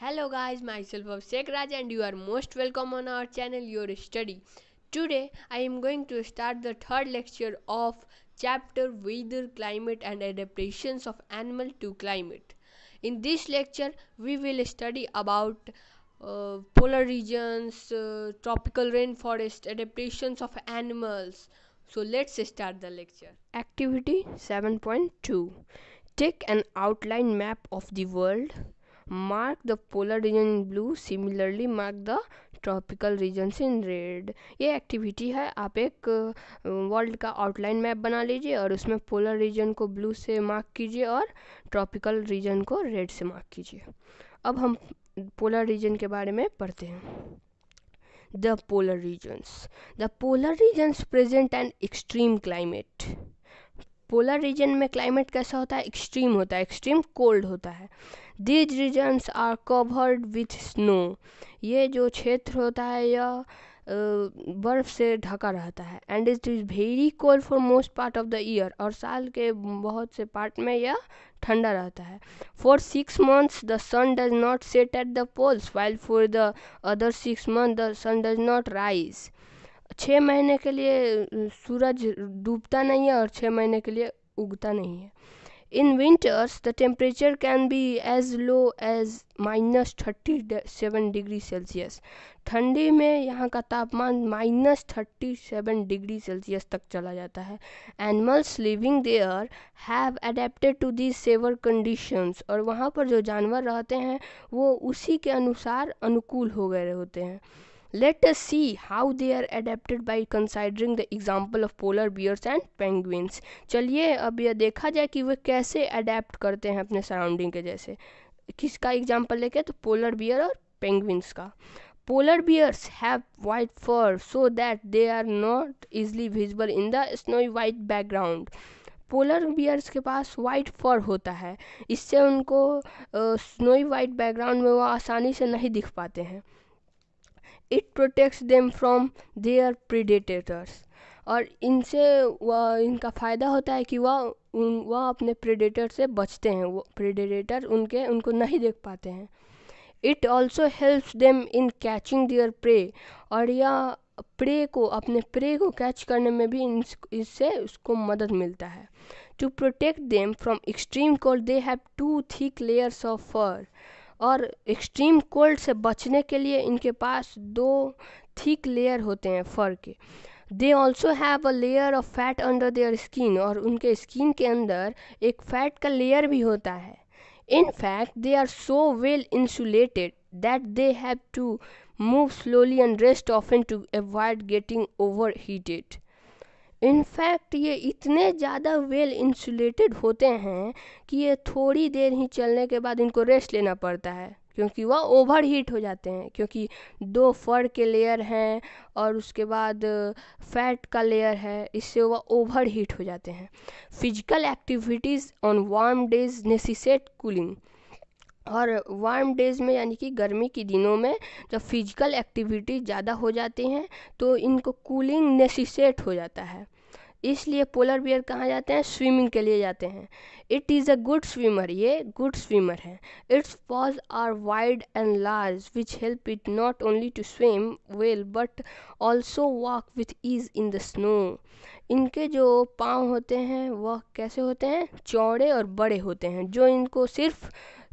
Hello guys, myself Abhishek Raj and you are most welcome on our channel Your Study. Today I am going to start the third lecture of chapter Weather, Climate and Adaptations of Animal to Climate. In this lecture we will study about uh, polar regions, uh, tropical rainforest, adaptations of animals. So let's start the lecture. Activity 7.2 Take an outline map of the world Mark the polar region in blue. Similarly, mark the tropical regions in red ये activity है आप एक world का outline map बना लीजिए और उसमें polar region को ब्लू से मार्क कीजिए और ट्रॉपिकल रीजन को रेड से मार्क कीजिए अब हम पोलर रीजन के बारे में पढ़ते हैं the polar regions the polar regions present and extreme climate polar region में क्लाइमेट कैसा होता है एक्सट्रीम होता है एक्सट्रीम कोल्ड होता है these regions are covered with snow ये जो क्षेत्र होता है यह बर्फ से ढका रहता है and it is very cold for most part of the year और साल के बहुत से पार्ट में यह ठंडा रहता है for six months the sun does not set at the poles while for the other six month the sun does not rise छः महीने के लिए सूरज डूबता नहीं है और छः महीने के लिए उगता नहीं है In winters, the temperature can be as low as minus thirty seven degree Celsius ठंडी में यहाँ का तापमान minus thirty seven degree Celsius तक चला जाता है animals living there have adapted to the severe conditions और वहाँ पर जो जानवर रहते हैं वो उसी के अनुसार अनुकूल हो गए होते हैं Let us see how they are adapted by considering the example of polar bears and penguins. चलिए अब यह देखा जाए कि वे कैसे adapt करते हैं अपने surrounding के जैसे किसका example लेके तो polar bear और penguins का polar bears have white fur so that they are not easily visible in the snowy white background polar bears के पास वाइट फर होता है इससे उनको स्नोई वाइट बैकग्राउंड में वो आसानी से नहीं दिख पाते हैं it protects them from their predators और इनसे वह इनका फ़ायदा होता है कि वह वह अपने प्रीडेटर से बचते हैं वो प्रीडेटर उनके उनको नहीं देख पाते हैं it also helps them in catching their prey और यह प्रे को अपने प्रे को कैच करने में भी इससे उसको मदद मिलता है to protect them from extreme cold they have two thick layers of fur और एक्सट्रीम कोल्ड से बचने के लिए इनके पास दो थिक लेयर होते हैं फर के they also have a layer of fat under their skin और उनके स्किन के अंदर एक फैट का लेयर भी होता है in fact they are so well insulated that they have to move slowly and rest often to avoid getting overheated in fact ये इतने ज़्यादा वेल इंसुलेटेड होते हैं कि ये थोड़ी देर ही चलने के बाद इनको रेस्ट लेना पड़ता है क्योंकि वह ओवर हीट हो जाते हैं क्योंकि दो फर के लेयर हैं और उसके बाद फैट का लेयर है इससे वह ओवर हीट हो जाते हैं physical activities on warm days necessitate cooling और वार्म डेज में यानी कि गर्मी के दिनों में जब फिजिकल एक्टिविटी ज़्यादा हो जाती हैं तो इनको कूलिंग नेसीसेट हो जाता है इसलिए पोलर बियर कहाँ जाते हैं स्विमिंग के लिए जाते हैं it is a good swimmer ये गुड स्विमर है its paws are wide and large which help it not only to swim well but also walk with ease in the snow इनके जो पाँव होते हैं वह कैसे होते हैं चौड़े और बड़े होते हैं जो इनको सिर्फ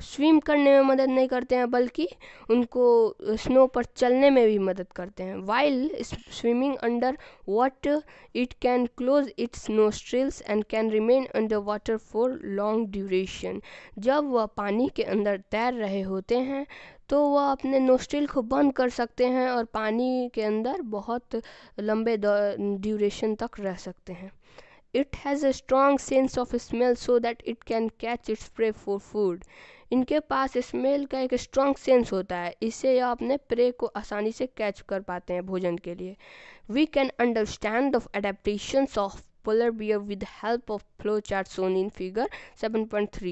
स्विम करने में मदद नहीं करते हैं बल्कि उनको स्नो पर चलने में भी मदद करते हैं while swimming under water it can close its nostrils and can remain under water for long duration जब वह पानी के अंदर तैर रहे होते हैं तो वह अपने नोस्टिल को बंद कर सकते हैं और पानी के अंदर बहुत लंबे ड्यूरेशन तक रह सकते हैं it has a strong sense of smell so that it can catch its prey for food इनके पास स्मेल का एक स्ट्रॉन्ग सेंस होता है इससे यह अपने प्रे को आसानी से कैच कर पाते हैं भोजन के लिए we can understand of adaptations of polar bear with help of flow chart shown in figure 7.3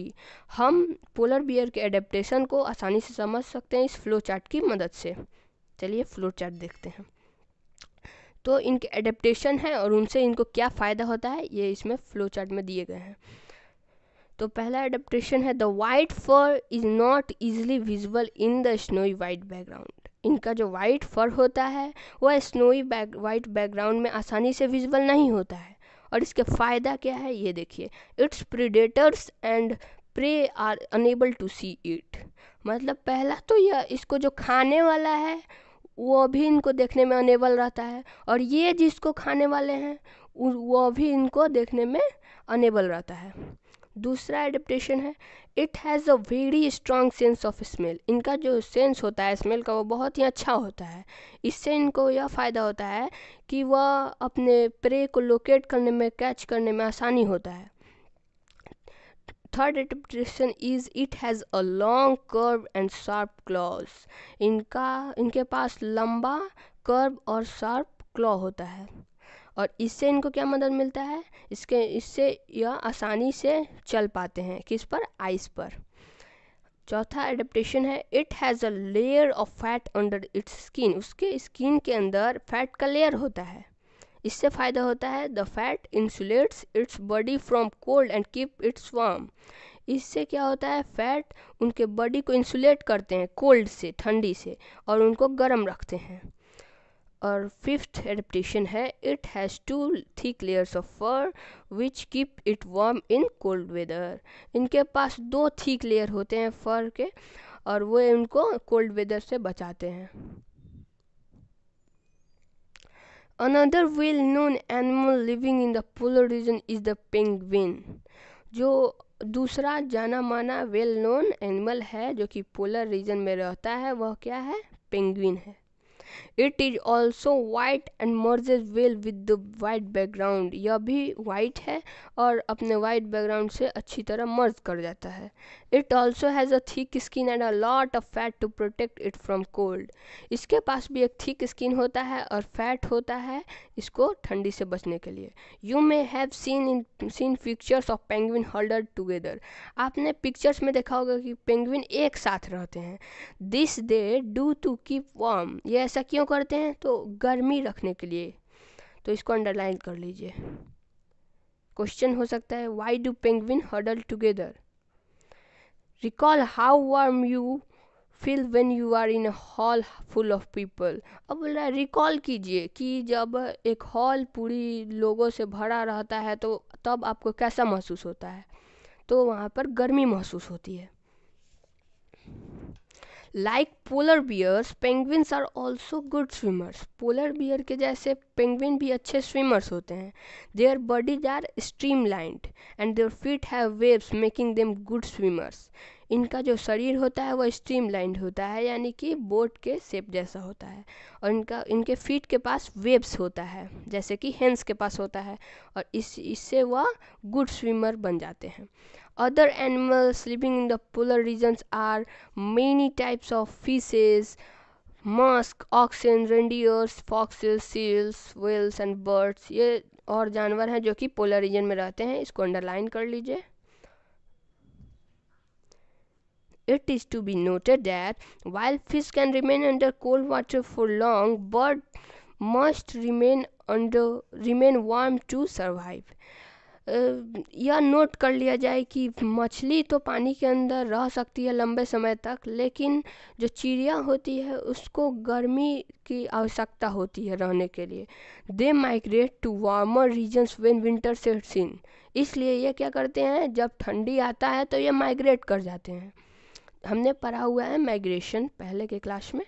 हम पोलर बियर के एडेप्टेशन को आसानी से समझ सकते हैं इस फ्लो चार्ट की मदद से चलिए फ्लो चार्ट देखते हैं तो इनके एडेप्टेशन है और उनसे इनको क्या फ़ायदा होता है ये इसमें फ्लो चार्ट में दिए गए हैं तो पहला एडेप्टेशन है the white fur is not easily visible in the snowy white background इनका जो वाइट फर होता है वह स्नोई बैक वाइट बैकग्राउंड में आसानी से विजिबल नहीं होता है और इसके फ़ायदा क्या है ये देखिए its predators and prey are unable to see it मतलब पहला तो यह इसको जो खाने वाला है वो भी इनको देखने में अनेबल रहता है और ये जिसको खाने वाले हैं वो भी इनको देखने में अनेबल रहता है दूसरा एडेप्टेशन है it has a very strong sense of smell इनका जो सेंस होता है स्मेल का वो बहुत ही अच्छा होता है इससे इनको यह फ़ायदा होता है कि वह अपने प्रे को लोकेट करने में कैच करने में आसानी होता है third adaptation is it has a long curve and sharp claws इनका इनके पास लंबा कर्व और शार्प क्लॉ होता है और इससे इनको क्या मदद मिलता है इसके इससे यह आसानी से चल पाते हैं किस पर आइस पर चौथा एडेप्टेशन है it has a layer of fat under its skin उसके स्किन के अंदर फैट का लेयर होता है इससे फ़ायदा होता है the fat insulates its body from cold and keep its warm इससे क्या होता है फैट उनके बॉडी को इंसुलेट करते हैं कोल्ड से ठंडी से और उनको गर्म रखते हैं और फिफ्थ एडप्टेशन है it has two thick layers of fur which keep it warm in cold weather इनके पास दो थिक लेयर होते हैं फर के और वो उनको कोल्ड वेदर से बचाते हैं another well known animal living in the polar region is the penguin जो दूसरा जाना माना वेल नोन एनिमल है जो कि पोलर रीजन में रहता है वह क्या है पेंगविन है it is also white and merges well with the white background यह भी व्हाइट है और अपने व्हाइट बैकग्राउंड से अच्छी तरह मर्ज कर जाता है it also has a thick skin and a lot of fat to protect it from cold इसके पास भी एक थिक स्किन होता है और फैट होता है इसको ठंडी से बचने के लिए you may have seen in seen pictures of penguin होल्डर टुगेदर आपने पिक्चर्स में देखा होगा कि पेंगविन एक साथ रहते हैं this they do to keep warm ये ऐसा ऐसा क्यों करते हैं तो गर्मी रखने के लिए तो इसको अंडरलाइन कर लीजिए क्वेश्चन हो सकता है why do penguin huddle together recall how warm you feel when you are in hall full of people अब बोल रहा है रिकॉल कीजिए कि जब एक हॉल पूरी लोगों से भरा रहता है तो तब आपको कैसा महसूस होता है तो वहाँ पर गर्मी महसूस होती है like polar bears penguins are also good swimmers polar bear के जैसे पेंगुइन भी अच्छे स्विमर्स होते हैं their bodies are streamlined and their feet have webs making them good swimmers इनका जो शरीर होता है वह स्ट्रीमलाइंड होता है यानी कि बोट के शेप जैसा होता है और इनका इनके फीट के पास वेब्स होता है जैसे कि हैंड्स के पास होता है और इस इससे वह गुड स्विमर बन जाते हैं other animals living in the polar regions are many types of fishes musk oxen reindeers foxes seals whales and birds ये और जानवर हैं जो कि पोलर रीजन में रहते हैं इसको अंडरलाइन कर लीजिए It is to be noted that, while fish can remain under cold water for long, birds must remain under remain warm to survive. Uh, यह नोट कर लिया जाए कि मछली तो पानी के अंदर रह सकती है लंबे समय तक लेकिन जो चिड़िया होती है उसको गर्मी की आवश्यकता होती है रहने के लिए they migrate to warmer regions when winter sets in इसलिए ये क्या करते हैं जब ठंडी आता है तो ये माइग्रेट कर जाते हैं हमने पढ़ा हुआ है माइग्रेशन पहले के क्लास में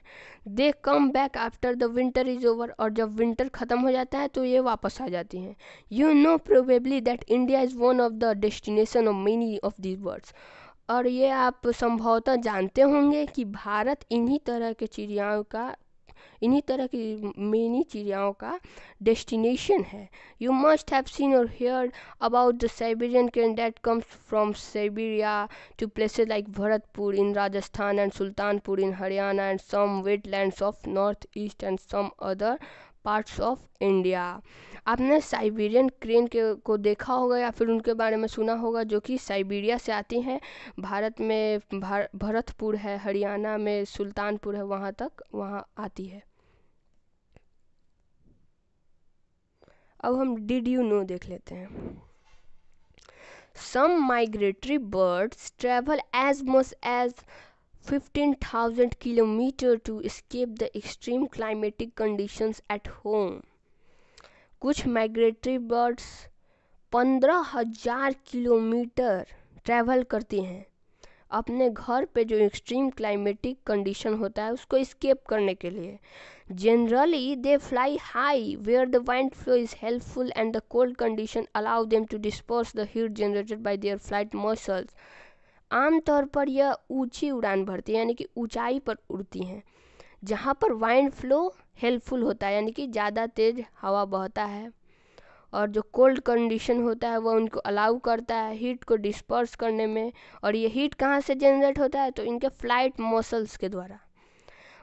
they come back after the winter is over और जब विंटर ख़त्म हो जाता है तो ये वापस आ जाती हैं you know probably that India is one of the destination of many of this birds और ये आप संभवतः जानते होंगे कि भारत इन्हीं तरह के चिड़ियाओं का इन्हीं तरह की मेनी चिड़ियाओं का डेस्टिनेशन है यू मस्ट हैव सीन और hear about the Siberian crane that comes from Siberia to places like Bharatpur in Rajasthan and Sultanpur in Haryana and some wetlands of north east and some other parts of India आपने Siberian crane के को देखा होगा या फिर उनके बारे में सुना होगा जो कि साइबेरिया से आती हैं भारत में भार, भरतपुर है हरियाणा में सुल्तानपुर है वहाँ तक वहाँ आती है अब हम डिड यू नो देख लेते हैं some migratory birds travel as much as 15,000 km to escape the extreme climatic conditions at home. कुछ माइग्रेटरी बर्ड्स 15,000 किलोमीटर ट्रैवल करती हैं अपने घर पे जो एक्सट्रीम क्लाइमेटिक कंडीशन होता है उसको स्केप करने के लिए generally they fly high where the wind flow is helpful and the cold condition allow them to disperse the heat generated by their flight muscles आमतौर पर यह ऊँची उड़ान भरती है यानी कि ऊँचाई पर उड़ती हैं जहाँ पर वाइंड फ्लो हेल्पफुल होता है यानी कि ज़्यादा तेज़ हवा बहता है और जो कोल्ड कंडीशन होता है वह उनको अलाउ करता है हीट को डिस्पर्स करने में और ये हीट कहाँ से जनरेट होता है तो इनके फ्लाइट मसल्स के द्वारा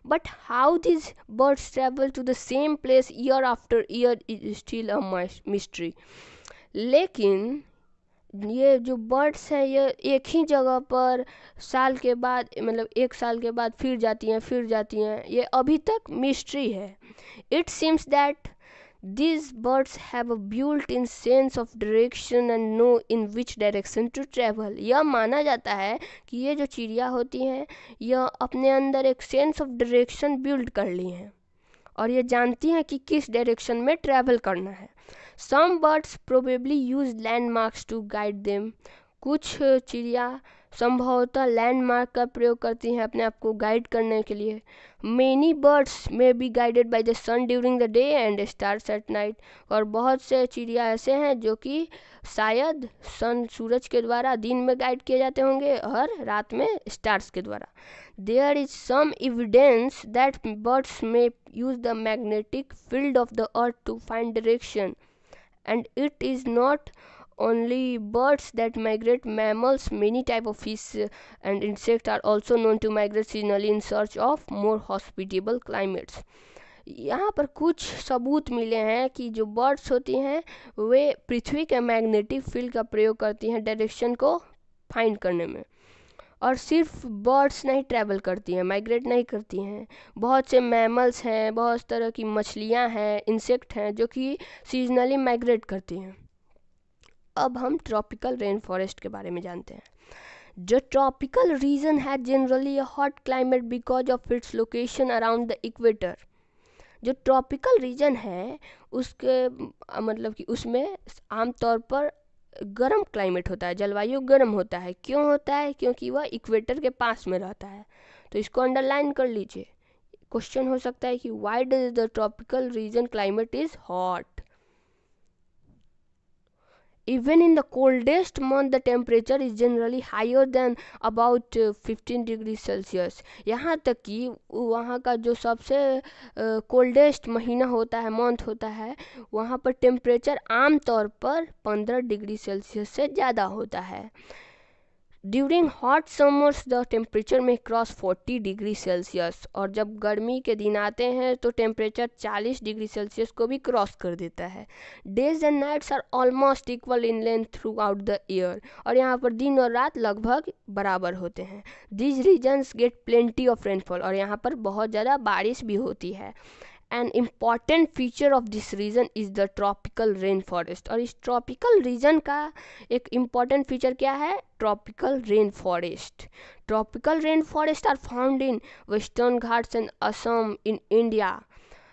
but how these birds travel to the same place year after year is still a mystery लेकिन ये जो बर्ड्स हैं ये एक ही जगह पर साल के बाद मतलब एक साल के बाद फिर जाती हैं फिर जाती हैं ये अभी तक मिस्ट्री है it seems that this birds have a built in sense of direction and know in which direction to travel. यह माना जाता है कि ये जो चिड़िया होती हैं यह अपने अंदर एक सेंस ऑफ डायरेक्शन बिल्ड कर ली हैं और ये जानती हैं कि किस डायरेक्शन में ट्रैवल करना है some birds probably use landmarks to guide them कुछ चिड़िया संभवतः लैंडमार्क का प्रयोग करती हैं अपने आप को गाइड करने के लिए many birds may be guided by the sun during the day and stars at night और बहुत से चिड़िया ऐसे हैं जो कि शायद सन सूरज के द्वारा दिन में गाइड किए जाते होंगे और रात में स्टार्स के द्वारा there is some evidence that birds may use the magnetic field of the earth to find direction and it is not only birds that migrate mammals many type of fish and insect are also known to migrate seasonally in search of more hospitable climates यहाँ पर कुछ सबूत मिले हैं कि जो birds होती हैं वे पृथ्वी के मैग्नेटिक फील्ड का प्रयोग करती हैं डायरेक्शन को फाइंड करने में और सिर्फ बर्ड्स नहीं ट्रैवल करती हैं माइग्रेट नहीं करती हैं बहुत से मैमल्स हैं बहुत तरह की मछलियाँ हैं इंसेक्ट हैं जो कि सीजनली माइग्रेट करती हैं अब हम ट्रॉपिकल रेन फॉरेस्ट के बारे में जानते हैं जो ट्रॉपिकल रीजन है generally hot climate because of its location around the equator जो ट्रॉपिकल रीजन है उसके मतलब कि उसमें आमतौर पर गर्म क्लाइमेट होता है जलवायु गर्म होता है क्यों होता है क्योंकि वह इक्वेटर के पास में रहता है तो इसको अंडरलाइन कर लीजिए क्वेश्चन हो सकता है कि why does the tropical region climate is hot Even in the coldest month the temperature is generally higher than about uh, 15 degree Celsius. यहाँ तक कि वहाँ का जो सबसे coldest mahina hota hai month hota hai wahan par temperature aam taur par 15 degree celsius se zyada hota hai during hot summers the temperature may cross 40 degree Celsius और जब गर्मी के दिन आते हैं तो टेम्परेचर 40 डिग्री सेल्सियस को भी क्रॉस कर देता है days and nights are almost equal in length throughout the year और यहाँ पर दिन और रात लगभग बराबर होते हैं these regions get plenty of rainfall और यहाँ पर बहुत ज़्यादा बारिश भी होती है An important feature of this region is the tropical rainforest. Or, इस tropical region का एक important feature क्या है? Tropical rainforest. Tropical rainforest are found in Western Ghats and Assam in India,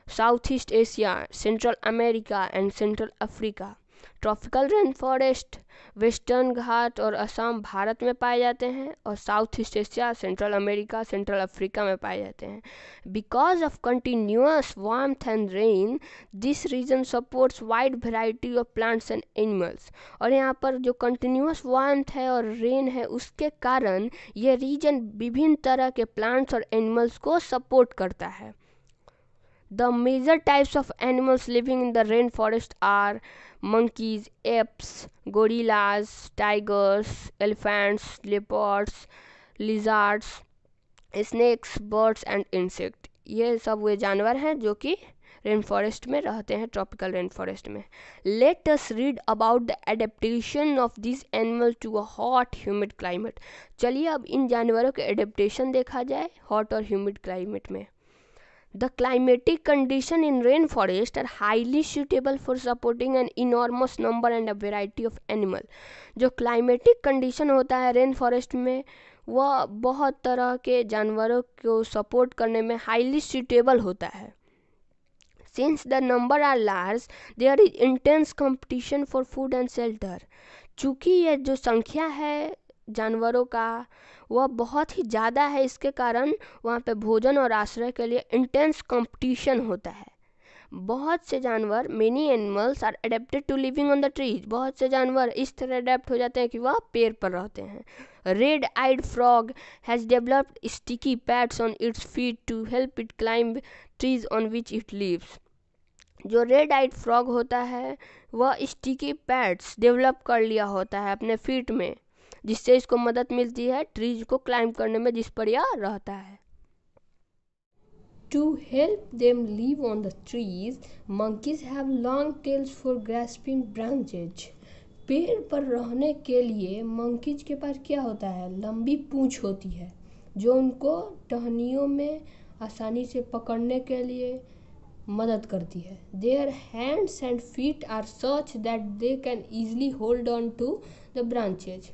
Southeast Asia, Central America and Central Africa. Tropical rain forest Western Ghat और असम भारत में पाए जाते हैं और South East Asia Central America Central Africa में पाए जाते हैं because of continuous warm and rain this region supports wide variety of plants and animals और यहाँ पर जो कंटिन्यूस वार्म है और रेन है उसके कारण ये रीजन विभिन्न तरह के प्लांट्स और एनिमल्स को सपोर्ट करता है The major types of animals living in the rainforest are monkeys, apes, gorillas, tigers, elephants, leopards, lizards, snakes birds and insect ये सब वे जानवर हैं जो कि रेन फॉरेस्ट में रहते हैं ट्रॉपिकल रेन फॉरेस्ट में let us read about the adaptation of this animal to a hot humid climate चलिए अब इन जानवरों के एडेप्टेशन देखा जाए हॉट और ह्यूमिड क्लाइमेट में The climatic conditions in rainforest are highly suitable for supporting an enormous number and a variety of animal. जो climatic condition होता है rainforest में वह बहुत तरह के जानवरों को सपोर्ट करने में highly suitable होता है Since the number are large, there is intense competition for food and shelter. चूँकि ये जो संख्या है जानवरों का वह बहुत ही ज़्यादा है इसके कारण वहाँ पे भोजन और आश्रय के लिए इंटेंस कंपटीशन होता है बहुत से जानवर many animals are adapted to living on the trees बहुत से जानवर इस तरह अडेप्ट हो जाते हैं कि वह पेड़ पर रहते हैं red eyed frog has developed sticky pads on its feet to help it climb trees on which it lives जो रेड आइड फ्रॉग होता है वह स्टिकी पैड्स डेवलप कर लिया होता है अपने फीट में जिससे इसको मदद मिलती है ट्रीज को क्लाइंब करने में जिस पर यह रहता है to help them live on the trees monkeys have long tails for grasping branches पेड़ पर रहने के लिए मंकीज के पास क्या होता है लंबी पूंछ होती है जो उनको टहनियों में आसानी से पकड़ने के लिए मदद करती है their hands and feet are such that they can easily hold on to the branches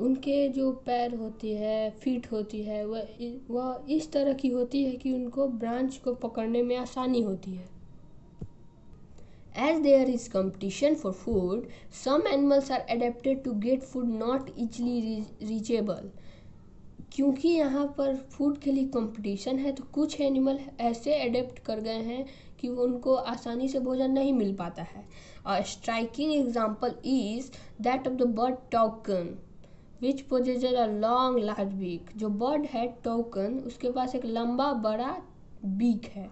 उनके जो पैर होती है फ़ीट होती है वह वह इस तरह की होती है कि उनको ब्रांच को पकड़ने में आसानी होती है as there is competition for food some animals are adapted to get food not easily reachable क्योंकि यहाँ पर फूड के लिए कंपटीशन है तो कुछ एनिमल ऐसे एडेप्ट कर गए हैं कि उनको आसानी से भोजन नहीं मिल पाता है और striking example is that of the bird toucan which possess a long large beak जो बर्ड है टोकन उसके पास एक लंबा बड़ा बीक है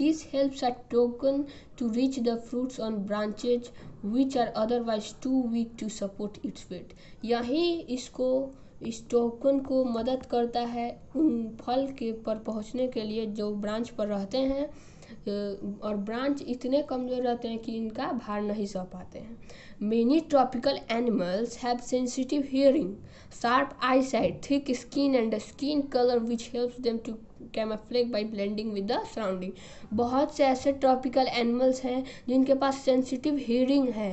this helps a toucan to reach the fruits on branches which are otherwise too weak to support its weight यही इसको इस टोकन को मदद करता है उन फल के पर पहुंचने के लिए जो ब्रांच पर रहते हैं और ब्रांच इतने कमज़ोर रहते हैं कि इनका भार नहीं सह पाते हैं many tropical animals have sensitive hearing sharp eyesight thick skin and skin colour which help them to camouflage by blending with the surrounding बहुत से ऐसे ट्रॉपिकल एनिमल्स हैं जिनके पास सेंसिटिव हियरिंग है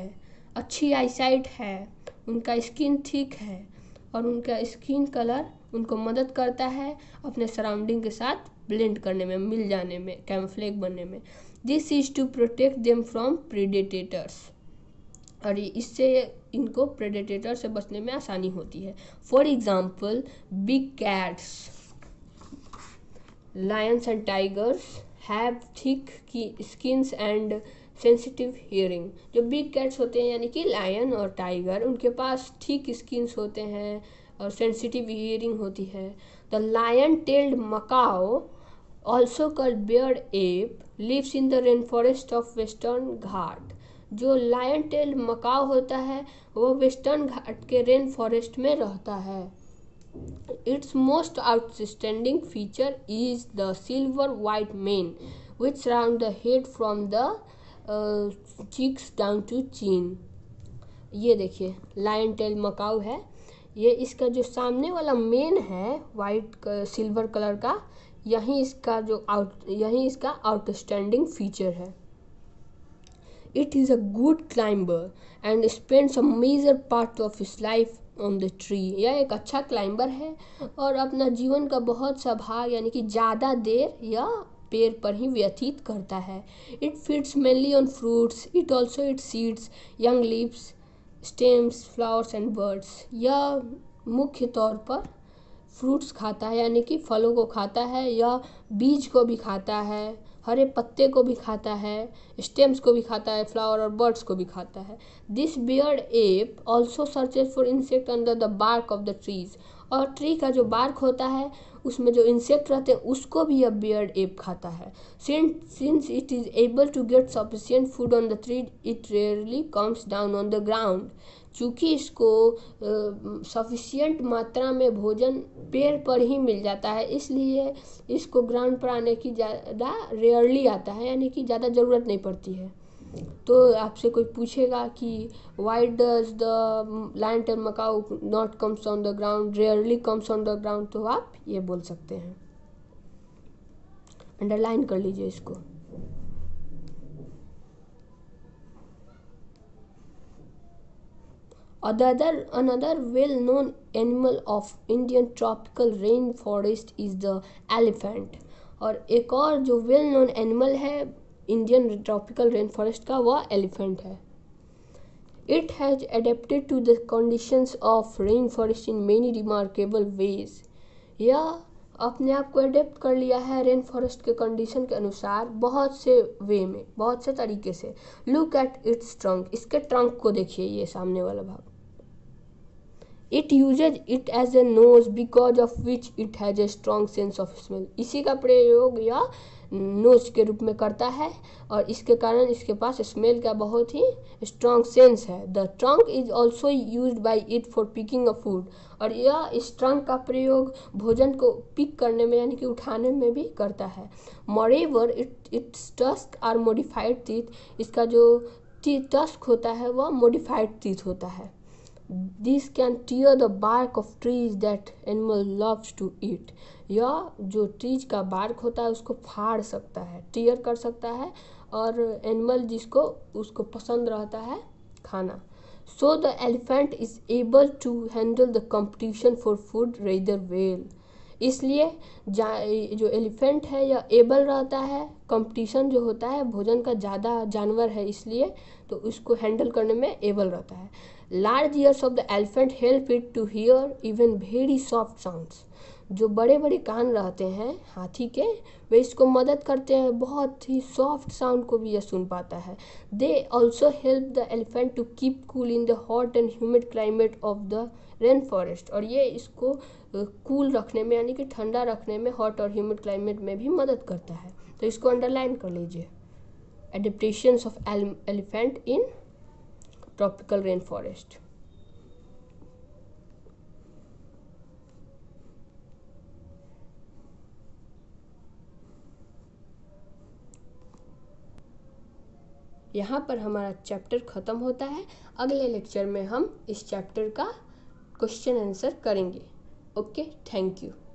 अच्छी आईसाइट है उनका स्किन थिक है और उनका स्किन कलर उनको मदद करता है अपने सराउंडिंग के साथ ब्लेंड करने में मिल जाने में कैमफ्लेक बनने में this is to protect them from predators और इससे इनको प्रेडेटेटर से बचने में आसानी होती है for example big cats lions and tigers have thick की स्किन्स एंड सेंसिटिव हियरिंग जो बिग कैट्स होते हैं यानी कि लायन और टाइगर उनके पास थिक स्किन्स होते हैं और सेंसिटिव हियरिंग होती है the lion tailed macaque also called beard ape lives in the rain forest of Western Ghat जो लायन टेल मकाव होता है वह वेस्टर्न घाट के रेन फॉरेस्ट में रहता है its most outstanding feature is the silver white mane which round the from from the uh, cheeks down ये देखिए लाइन टेल मकाव है ये इसका जो सामने वाला मेन है वाइट सिल्वर कलर का यही इसका जो आउट यही इसका आउटस्टैंडिंग फीचर है it is a good climber and spends a major part of his life on the tree यह एक अच्छा क्लाइंबर है और अपना जीवन का बहुत सा भाग यानी कि ज़्यादा देर या पेड़ पर ही व्यतीत करता है it feeds mainly on fruits it also eats seeds young leaves stems flowers and birds यह मुख्य तौर पर फ्रूट्स खाता है यानी कि फलों को खाता है या बीज को भी खाता है हरे पत्ते को भी खाता है स्टेम्स को भी खाता है फ्लावर और बर्ड्स को भी खाता है this beard ape also searches for insect under the bark of the trees और ट्री का जो बार्क होता है उसमें जो इंसेक्ट रहते हैं उसको भी यह बियर्ड एप खाता है since it is able to get sufficient food on the tree it rarely comes down on the ground चूँकि इसको सफिशियंट मात्रा में भोजन पेड़ पर ही मिल जाता है इसलिए इसको ग्राउंड पर आने की ज़्यादा रेयरली आता है यानी कि ज़्यादा ज़रूरत नहीं पड़ती है तो आपसे कोई पूछेगा कि वाई डज द लाइन टेन macaque not comes on the ground rarely comes on the ground तो आप ये बोल सकते हैं अंडरलाइन कर लीजिए इसको Another, another well-known animal of Indian tropical rainforest is the elephant. और एक और जो well known animal है Indian tropical रेन फॉरेस्ट का वह elephant है It has adapted to the conditions of rain forest in many remarkable ways यह अपने आप को अडेप्ट कर लिया है रेन फॉरेस्ट के कंडीशन के अनुसार बहुत से वे में बहुत से तरीके से लुक एट इट्स ट्रंक इसके ट्रंक को देखिए ये सामने वाला भाग it uses it as a nose because of which it has a strong sense of smell इसी का प्रयोग या नोज के रूप में करता है और इसके कारण इसके पास स्मेल का बहुत ही स्ट्रॉन्ग सेंस है the trunk is also use by it for picking a food और यह इस ट्रंक का प्रयोग भोजन को पिक करने में यानी कि उठाने में भी करता है moreover it its tusk are modified teeth इसका जो टस्क होता है वह मोडिफाइड टीथ होता है this can tear the bark of trees that animal loves to eat यह जो ट्रीज का बार्क होता है उसको फाड़ सकता है टीयर कर सकता है और एनिमल जिसको उसको पसंद रहता है खाना so the elephant is able to handle the competition for food rather well इसलिए जो एलिफेंट है यह एबल रहता है कंपटीशन जो होता है भोजन का ज़्यादा जानवर है इसलिए तो उसको हैंडल करने में एबल रहता है large ears of the elephant help it to hear even very soft sounds जो बड़े बड़े कान रहते हैं हाथी के वे इसको मदद करते हैं बहुत ही सॉफ्ट साउंड को भी यह सुन पाता है they also help the elephant to keep cool in the hot and humid climate of the rain forest और ये इसको कूल रखने में यानी कि ठंडा रखने में हॉट और ह्यूमिड क्लाइमेट में भी मदद करता है तो इसको अंडरलाइन कर लीजिए adaptations of elephant in tropical rain forest यहाँ पर हमारा चैप्टर ख़त्म होता है अगले लेक्चर में हम इस चैप्टर का क्वेश्चन आंसर करेंगे ओके थैंक यू